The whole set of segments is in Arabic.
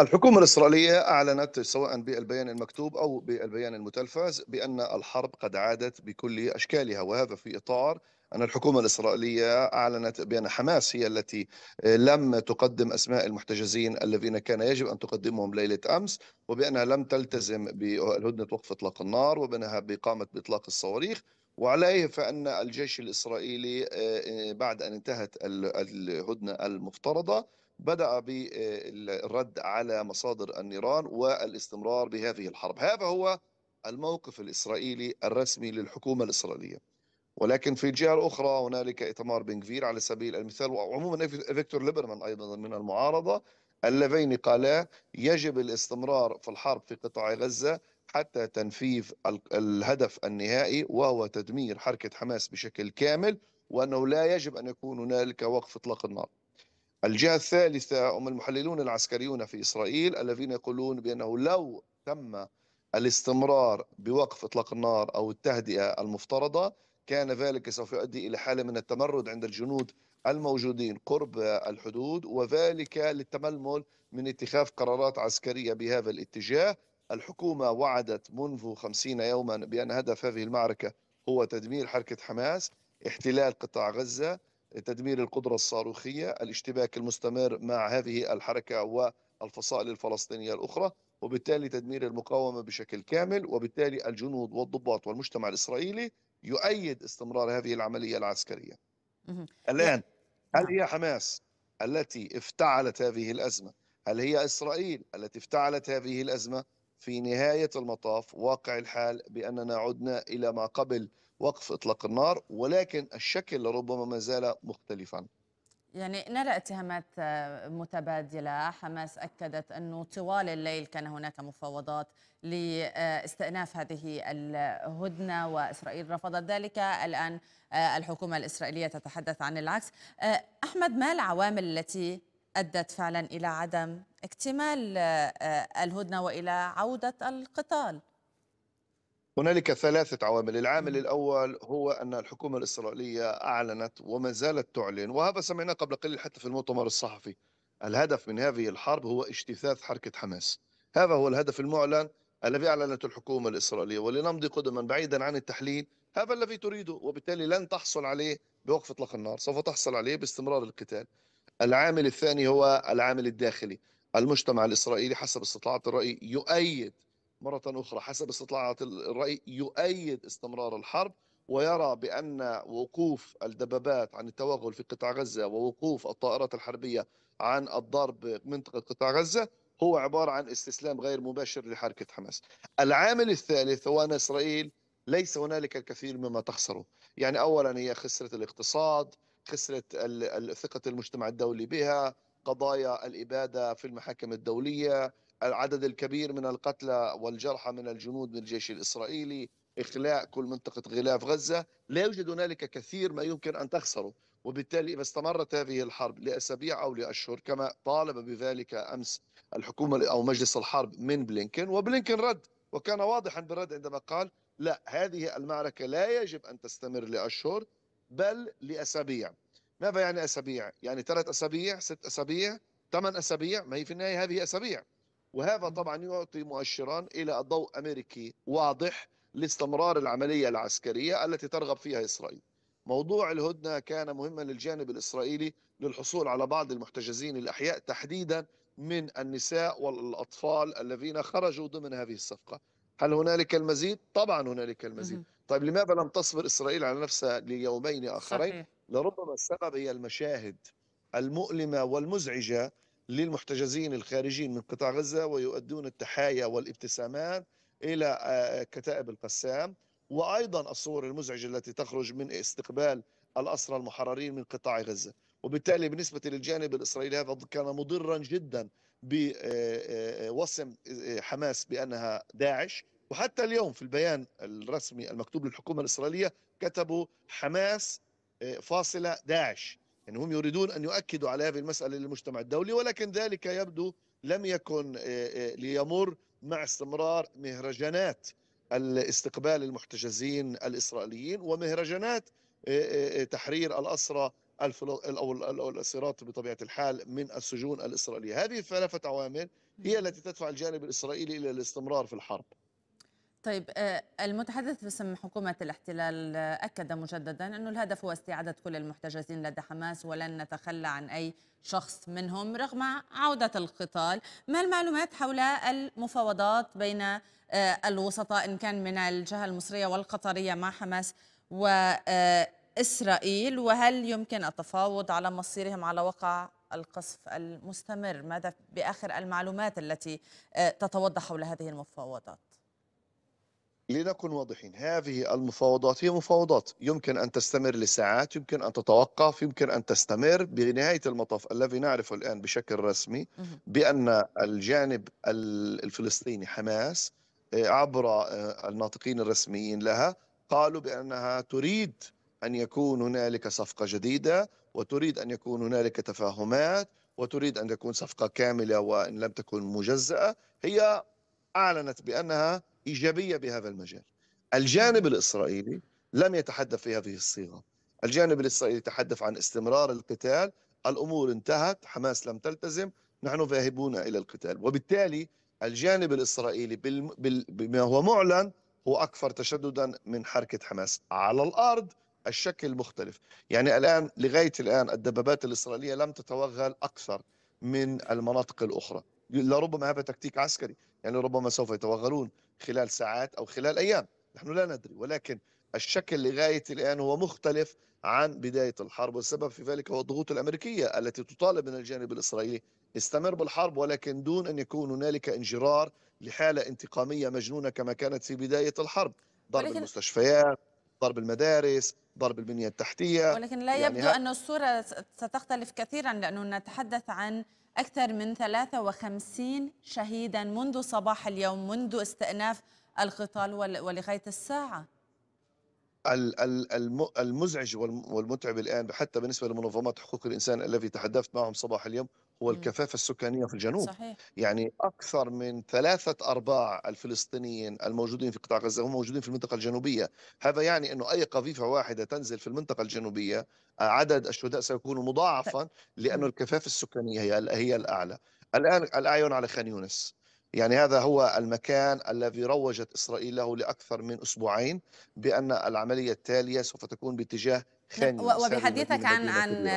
الحكومة الإسرائيلية أعلنت سواء بالبيان المكتوب أو بالبيان المتلفز بأن الحرب قد عادت بكل أشكالها وهذا في إطار أن الحكومة الإسرائيلية أعلنت بأن حماس هي التي لم تقدم أسماء المحتجزين الذين كان يجب أن تقدمهم ليلة أمس وبأنها لم تلتزم بهدنة وقف إطلاق النار وبأنها قامت بإطلاق الصواريخ وعليه فأن الجيش الإسرائيلي آه، آه، بعد أن انتهت الهدنة المفترضة بدأ بالرد آه، على مصادر النيران والاستمرار بهذه الحرب هذا هو الموقف الإسرائيلي الرسمي للحكومة الإسرائيلية ولكن في الجهة الأخرى هنالك إتمار بن على سبيل المثال وعموما فيكتور ليبرمان أيضا من المعارضة اللذين قالا يجب الاستمرار في الحرب في قطاع غزة حتى تنفيذ الهدف النهائي وهو تدمير حركة حماس بشكل كامل وأنه لا يجب أن يكون هنالك وقف إطلاق النار الجهة الثالثة هم المحللون العسكريون في إسرائيل الذين يقولون بأنه لو تم الاستمرار بوقف إطلاق النار أو التهدئة المفترضة كان ذلك سوف يؤدي إلى حالة من التمرد عند الجنود الموجودين قرب الحدود وذلك للتململ من اتخاذ قرارات عسكرية بهذا الاتجاه الحكومة وعدت منذ خمسين يوما بأن هدف هذه المعركة هو تدمير حركة حماس احتلال قطاع غزة تدمير القدرة الصاروخية الاشتباك المستمر مع هذه الحركة والفصائل الفلسطينية الأخرى وبالتالي تدمير المقاومة بشكل كامل وبالتالي الجنود والضباط والمجتمع الإسرائيلي يؤيد استمرار هذه العملية العسكرية الآن يعني هل نعم. هي حماس التي افتعلت هذه الأزمة هل هي إسرائيل التي افتعلت هذه الأزمة في نهاية المطاف واقع الحال بأننا عدنا إلى ما قبل وقف إطلاق النار ولكن الشكل ربما ما زال مختلفا يعني نرى اتهامات آه، متبادلة حماس أكدت أنه طوال الليل كان هناك مفاوضات لاستئناف هذه الهدنة وإسرائيل رفضت ذلك الآن آه، الحكومة الإسرائيلية تتحدث عن العكس آه، أحمد ما العوامل التي أدت فعلا إلى عدم اكتمال الهدنة وإلى عودة القتال؟ هنالك ثلاثة عوامل العامل الأول هو أن الحكومة الإسرائيلية أعلنت وما زالت تعلن وهذا سمعناه قبل قليل حتى في المؤتمر الصحفي الهدف من هذه الحرب هو اجتثاث حركة حماس هذا هو الهدف المعلن الذي أعلنته الحكومة الإسرائيلية ولنمضي قدما بعيدا عن التحليل هذا الذي تريده وبالتالي لن تحصل عليه بوقف اطلاق النار سوف تحصل عليه باستمرار القتال العامل الثاني هو العامل الداخلي المجتمع الإسرائيلي حسب استطلاعات الرأي يؤيد مرة أخرى حسب استطلاعات الرأي يؤيد استمرار الحرب ويرى بأن وقوف الدبابات عن التوغل في قطاع غزة ووقوف الطائرات الحربية عن الضرب منطقة قطاع غزة هو عبارة عن استسلام غير مباشر لحركة حماس العامل الثالث هو أن إسرائيل ليس هنالك الكثير مما تخسره يعني أولا هي خسرت الاقتصاد خسرت ثقة المجتمع الدولي بها قضايا الإبادة في المحاكم الدولية العدد الكبير من القتلى والجرحى من الجنود من الجيش الإسرائيلي إخلاء كل منطقة غلاف غزة لا يوجد هنالك كثير ما يمكن أن تخسره وبالتالي إذا استمرت هذه الحرب لأسابيع أو لأشهر كما طالب بذلك أمس الحكومة أو مجلس الحرب من بلينكن وبلينكن رد وكان واضحا بالرد عندما قال لا هذه المعركة لا يجب أن تستمر لأشهر بل لأسابيع ماذا يعني أسابيع؟ يعني ثلاث أسابيع ست أسابيع ثمان أسابيع ما هي في النهاية هذه أسابيع وهذا طبعا يعطي مؤشرا إلى ضوء أمريكي واضح لاستمرار العملية العسكرية التي ترغب فيها إسرائيل موضوع الهدنة كان مهما للجانب الإسرائيلي للحصول على بعض المحتجزين الأحياء تحديدا من النساء والأطفال الذين خرجوا ضمن هذه الصفقة هل هنالك المزيد؟ طبعا هنالك المزيد طيب لماذا لم تصبر إسرائيل على نفسها ليومين آخرين؟ صحيح. لربما السبب هي المشاهد المؤلمة والمزعجة للمحتجزين الخارجين من قطاع غزة ويؤدون التحايا والابتسامات إلى آه، كتائب القسام وأيضا الصور المزعجة التي تخرج من استقبال الأسرى المحررين من قطاع غزة وبالتالي بالنسبة للجانب الإسرائيلي هذا كان مضرا جدا بوصم آه، آه، حماس بأنها داعش وحتى اليوم في البيان الرسمي المكتوب للحكومة الإسرائيلية كتبوا حماس فاصلة داعش يعني هم يريدون أن يؤكدوا على هذه المسألة للمجتمع الدولي ولكن ذلك يبدو لم يكن آه، آه، ليمر مع استمرار مهرجانات الاستقبال المحتجزين الإسرائيليين ومهرجانات آه، تحرير الأسرى أو الأسيرات بطبيعة الحال من السجون الإسرائيلية هذه الثلاثة عوامل هي التي تدفع الجانب الإسرائيلي إلى الاستمرار في الحرب طيب آه، المتحدث باسم حكومة الاحتلال آه، أكد مجددا أن الهدف هو استعادة كل المحتجزين لدى حماس ولن نتخلى عن أي شخص منهم رغم عودة القتال ما المعلومات حول المفاوضات بين آه، الوسطاء إن كان من الجهة المصرية والقطرية مع حماس وإسرائيل وهل يمكن التفاوض على مصيرهم على وقع القصف المستمر ماذا بآخر المعلومات التي تتوضح حول هذه المفاوضات لنكن واضحين هذه المفاوضات هي مفاوضات يمكن أن تستمر لساعات يمكن أن تتوقف يمكن أن تستمر بنهاية المطاف الذي نعرفه الآن بشكل رسمي بأن الجانب الفلسطيني حماس آه، عبر آه، الناطقين الرسميين لها قالوا بأنها تريد أن يكون هنالك صفقة جديدة وتريد أن يكون هنالك تفاهمات وتريد أن تكون صفقة كاملة وإن لم تكن مجزأة هي أعلنت بأنها إيجابية بهذا المجال الجانب الإسرائيلي لم يتحدث في هذه الصيغة الجانب الإسرائيلي تحدث عن استمرار القتال الأمور انتهت حماس لم تلتزم نحن ذاهبون إلى القتال وبالتالي الجانب الإسرائيلي بما هو معلن هو أكثر تشددا من حركة حماس على الأرض الشكل مختلف يعني الآن لغاية الآن الدبابات الإسرائيلية لم تتوغل أكثر من المناطق الأخرى لربما هذا تكتيك عسكري يعني ربما سوف يتوغلون خلال ساعات أو خلال أيام نحن لا ندري ولكن الشكل لغاية الآن هو مختلف عن بداية الحرب والسبب في ذلك هو الضغوط الأمريكية التي تطالب من الجانب الإسرائيلي استمر بالحرب ولكن دون أن يكون هنالك انجرار لحالة انتقامية مجنونة كما كانت في بداية الحرب ضرب ولكن... المستشفيات ضرب المدارس ضرب البنية التحتية ولكن لا يعني يبدو ها... أن الصورة ستختلف كثيرا لأنه نتحدث عن أكثر من 53 شهيدا منذ صباح اليوم منذ استئناف القتال ولغاية الساعة المزعج والمتعب الآن حتى بالنسبة لمنظمات حقوق الإنسان التي تحدثت معهم صباح اليوم هو إمم. الكثافة السكانية في الجنوب صحيح. يعني أكثر من ثلاثة أرباع الفلسطينيين الموجودين في قطاع غزة هم موجودين في المنطقة الجنوبية هذا يعني أنه أي قذيفة واحدة تنزل في المنطقة الجنوبية عدد الشهداء سيكون مضاعفا طيب. لأن إمم. الكثافة السكانية هي, هي الأعلى الآن الأعين على خان يونس يعني هذا هو المكان الذي روجت إسرائيل له لأكثر من أسبوعين بأن العملية التالية سوف تكون باتجاه خان وبحديثك عن عن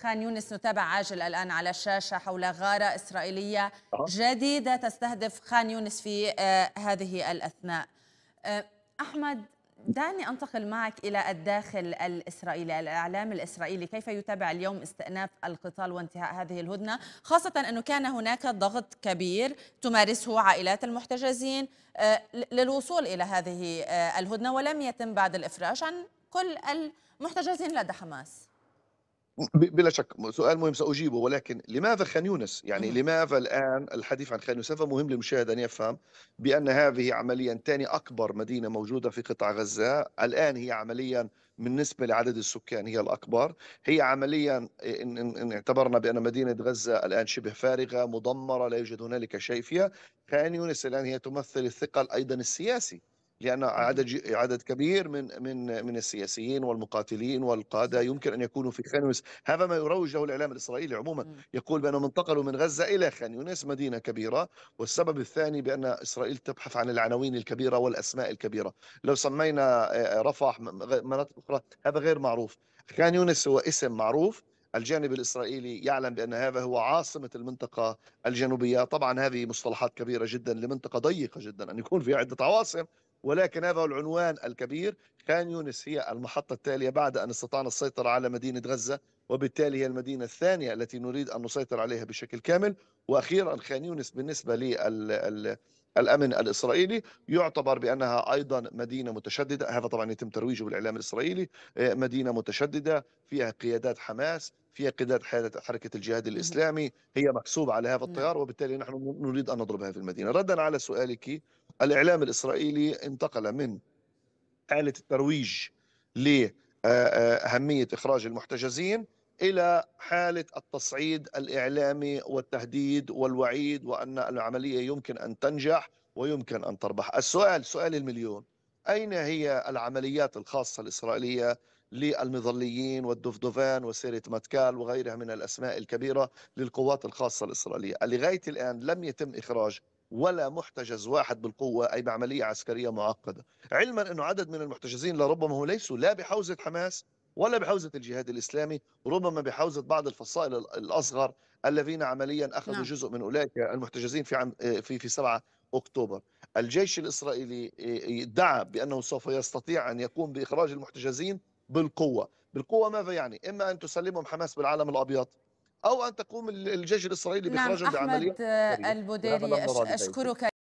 خان يونس نتابع عاجل الان على الشاشه حول غاره اسرائيليه أه. جديده تستهدف خان يونس في آه، هذه الاثناء. آه، احمد دعني انتقل معك الى الداخل الاسرائيلي، الاعلام الاسرائيلي كيف يتابع اليوم استئناف القتال وانتهاء هذه الهدنه، خاصه انه كان هناك ضغط كبير تمارسه عائلات المحتجزين للوصول الى هذه الهدنه ولم يتم بعد الافراج عن كل المحتجزين لدى حماس بلا شك سؤال مهم ساجيبه ولكن لماذا خان يونس؟ يعني لماذا الان الحديث عن خان يونس؟ هذا مهم للمشاهد ان يفهم بان هذه عمليا ثاني اكبر مدينه موجوده في قطاع غزه، الان هي عمليا بالنسبه لعدد السكان هي الاكبر، هي عمليا ان, إن اعتبرنا بان مدينه غزه الان شبه فارغه مدمره لا يوجد هنالك شيء فيها، خان يونس الان هي تمثل الثقل ايضا السياسي لان إمم. عدد عدد كبير من من من السياسيين والمقاتلين والقاده يمكن ان يكونوا في خان يونس، هذا ما يروج له الاعلام الاسرائيلي عموما، إمم. يقول بانهم انتقلوا من غزه الى خان يونس مدينه كبيره، والسبب الثاني بان اسرائيل تبحث عن العناوين الكبيره والاسماء الكبيره، لو سمينا رفح مناطق اخرى هذا غير معروف، خان يونس هو اسم معروف الجانب الاسرائيلي يعلم بان هذا هو عاصمه المنطقه الجنوبيه، طبعا هذه مصطلحات كبيره جدا لمنطقه ضيقه جدا ان يكون في عده عواصم ولكن هذا العنوان الكبير خان يونس هي المحطة التالية بعد أن استطعنا السيطرة على مدينة غزة وبالتالي هي المدينة الثانية التي نريد أن نسيطر عليها بشكل كامل وأخيرا خان يونس بالنسبة للأمن الإسرائيلي يعتبر بأنها أيضا مدينة متشددة هذا طبعا يتم ترويجه بالإعلام الإسرائيلي آه، مدينة متشددة فيها قيادات حماس في قيادات حركة الجهاد الإسلامي هي محسوبة على هذا نعم. التيار وبالتالي نحن نريد أن نضربها في المدينة ردا على سؤالك الإعلام الإسرائيلي انتقل من آلة الترويج لأهمية آه، آه، إخراج المحتجزين إلى حالة التصعيد الإعلامي والتهديد والوعيد وأن العملية يمكن أن تنجح ويمكن أن تربح السؤال سؤال المليون أين هي العمليات الخاصة الإسرائيلية للمظليين والدفدفان وسيرة متكال وغيرها من الأسماء الكبيرة للقوات الخاصة الإسرائيلية لغاية الآن لم يتم إخراج ولا محتجز واحد بالقوة أي بعملية عسكرية معقدة علما أنه عدد من المحتجزين لربما هو ليسوا لا بحوزة حماس ولا بحوزة الجهاد الإسلامي ربما بحوزة بعض الفصائل الأصغر الذين عمليا أخذوا نعم. جزء من أولئك المحتجزين في, عم آه، في, في 7 أكتوبر الجيش الإسرائيلي ادعى آه، آه، بأنه سوف يستطيع أن يقوم بإخراج المحتجزين بالقوة بالقوة ماذا يعني إما أن تسلمهم حماس بالعالم الأبيض أو أن تقوم الجيش الإسرائيلي نعم، بإخراجهم نعم بعملية أحمد البوديري أشكرك